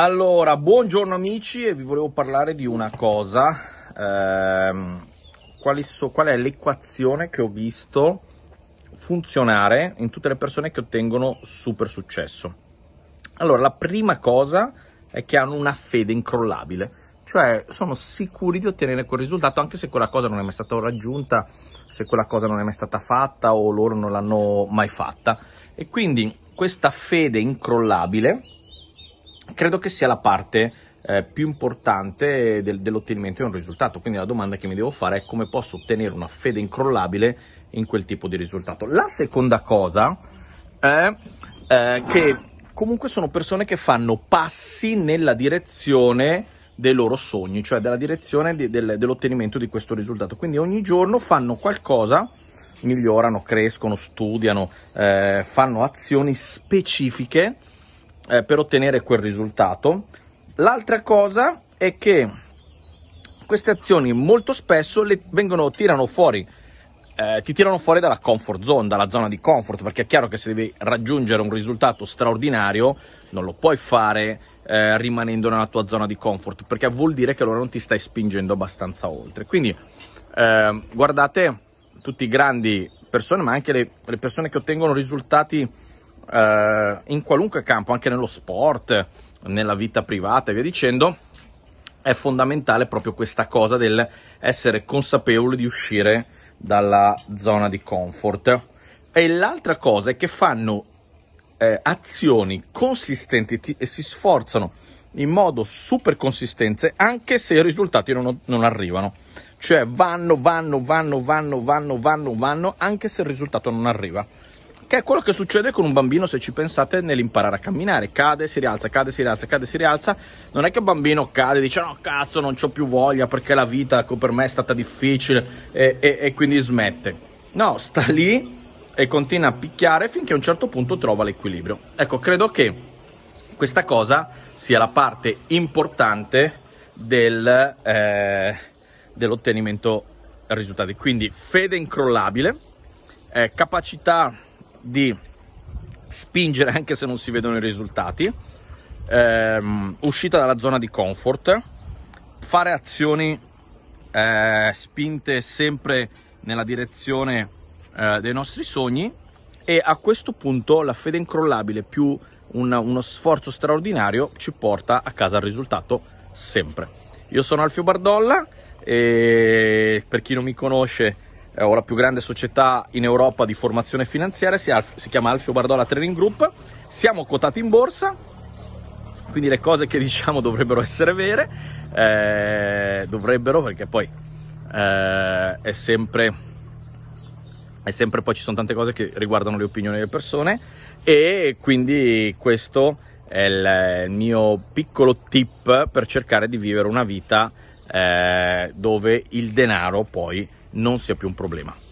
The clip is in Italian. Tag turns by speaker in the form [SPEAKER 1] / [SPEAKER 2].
[SPEAKER 1] Allora, buongiorno amici e vi volevo parlare di una cosa. Eh, so, qual è l'equazione che ho visto funzionare in tutte le persone che ottengono super successo? Allora, la prima cosa è che hanno una fede incrollabile, cioè sono sicuri di ottenere quel risultato anche se quella cosa non è mai stata raggiunta, se quella cosa non è mai stata fatta o loro non l'hanno mai fatta. E quindi questa fede incrollabile credo che sia la parte eh, più importante del, dell'ottenimento di un risultato. Quindi la domanda che mi devo fare è come posso ottenere una fede incrollabile in quel tipo di risultato. La seconda cosa è eh, che comunque sono persone che fanno passi nella direzione dei loro sogni, cioè della direzione di, del, dell'ottenimento di questo risultato. Quindi ogni giorno fanno qualcosa, migliorano, crescono, studiano, eh, fanno azioni specifiche eh, per ottenere quel risultato. L'altra cosa è che queste azioni molto spesso le vengono, tirano fuori, eh, ti tirano fuori dalla comfort zone, dalla zona di comfort, perché è chiaro che se devi raggiungere un risultato straordinario non lo puoi fare eh, rimanendo nella tua zona di comfort, perché vuol dire che allora non ti stai spingendo abbastanza oltre. Quindi eh, guardate tutti i grandi persone, ma anche le, le persone che ottengono risultati eh, in qualunque campo, anche nello sport, nella vita privata e via dicendo, è fondamentale proprio questa cosa del essere consapevoli di uscire dalla zona di comfort. E l'altra cosa è che fanno eh, azioni consistenti e si sforzano in modo super consistente anche se i risultati non, non arrivano. Cioè vanno, vanno, vanno, vanno, vanno, vanno, vanno, anche se il risultato non arriva che è quello che succede con un bambino se ci pensate nell'imparare a camminare, cade, si rialza, cade, si rialza, cade, si rialza, non è che il bambino cade e dice no cazzo non ho più voglia perché la vita per me è stata difficile e, e, e quindi smette, no, sta lì e continua a picchiare finché a un certo punto trova l'equilibrio. Ecco, credo che questa cosa sia la parte importante del, eh, dell'ottenimento risultati, quindi fede incrollabile, eh, capacità di spingere anche se non si vedono i risultati, ehm, uscita dalla zona di comfort, fare azioni eh, spinte sempre nella direzione eh, dei nostri sogni e a questo punto la fede incrollabile più un, uno sforzo straordinario ci porta a casa il risultato sempre. Io sono Alfio Bardolla e per chi non mi conosce eh, o la più grande società in Europa di formazione finanziaria, si, Alf- si chiama Alfio Bardola Training Group, siamo quotati in borsa, quindi le cose che diciamo dovrebbero essere vere, eh, dovrebbero perché poi eh, è sempre, è sempre poi ci sono tante cose che riguardano le opinioni delle persone e quindi questo è il, il mio piccolo tip per cercare di vivere una vita eh, dove il denaro poi non sia più un problema.